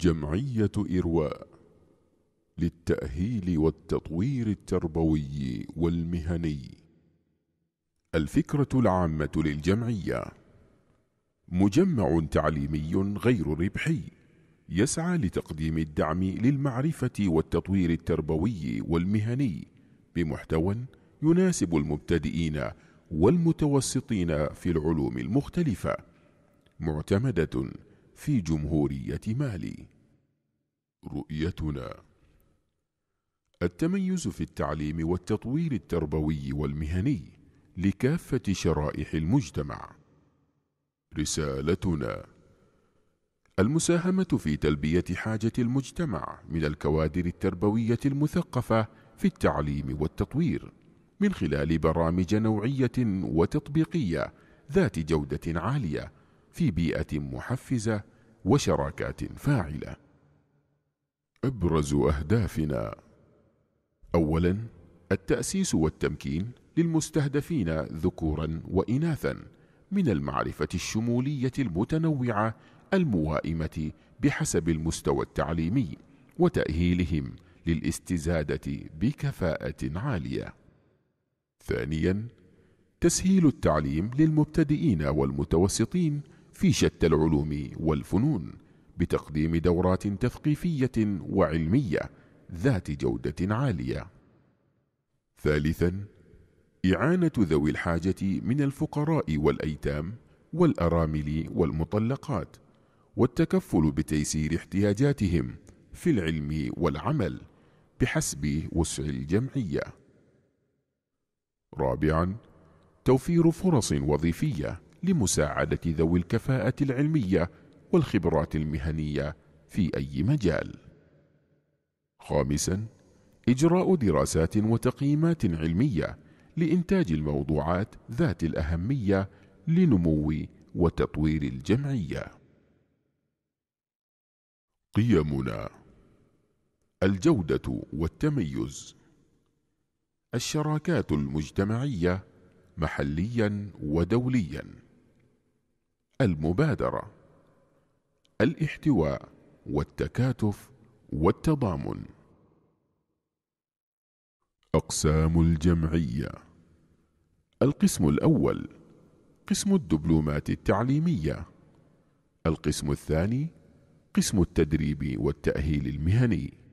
جمعية إرواء للتأهيل والتطوير التربوي والمهني الفكرة العامة للجمعية مجمع تعليمي غير ربحي يسعى لتقديم الدعم للمعرفة والتطوير التربوي والمهني بمحتوى يناسب المبتدئين والمتوسطين في العلوم المختلفة معتمدة في جمهورية مالي رؤيتنا التميز في التعليم والتطوير التربوي والمهني لكافة شرائح المجتمع رسالتنا المساهمة في تلبية حاجة المجتمع من الكوادر التربوية المثقفة في التعليم والتطوير من خلال برامج نوعية وتطبيقية ذات جودة عالية في بيئة محفزة وشراكات فاعلة أبرز أهدافنا أولا التأسيس والتمكين للمستهدفين ذكورا وإناثا من المعرفة الشمولية المتنوعة الموائمة بحسب المستوى التعليمي وتأهيلهم للاستزادة بكفاءة عالية ثانيا تسهيل التعليم للمبتدئين والمتوسطين في شتى العلوم والفنون بتقديم دورات تثقيفية وعلمية ذات جودة عالية. ثالثاً: إعانة ذوي الحاجة من الفقراء والأيتام والأرامل والمطلقات، والتكفل بتيسير احتياجاتهم في العلم والعمل بحسب وسع الجمعية. رابعاً: توفير فرص وظيفية لمساعدة ذوي الكفاءة العلمية والخبرات المهنية في أي مجال خامسا إجراء دراسات وتقييمات علمية لإنتاج الموضوعات ذات الأهمية لنمو وتطوير الجمعية قيمنا الجودة والتميز الشراكات المجتمعية محليا ودوليا المبادرة الاحتواء والتكاتف والتضامن أقسام الجمعية القسم الأول قسم الدبلومات التعليمية القسم الثاني قسم التدريب والتأهيل المهني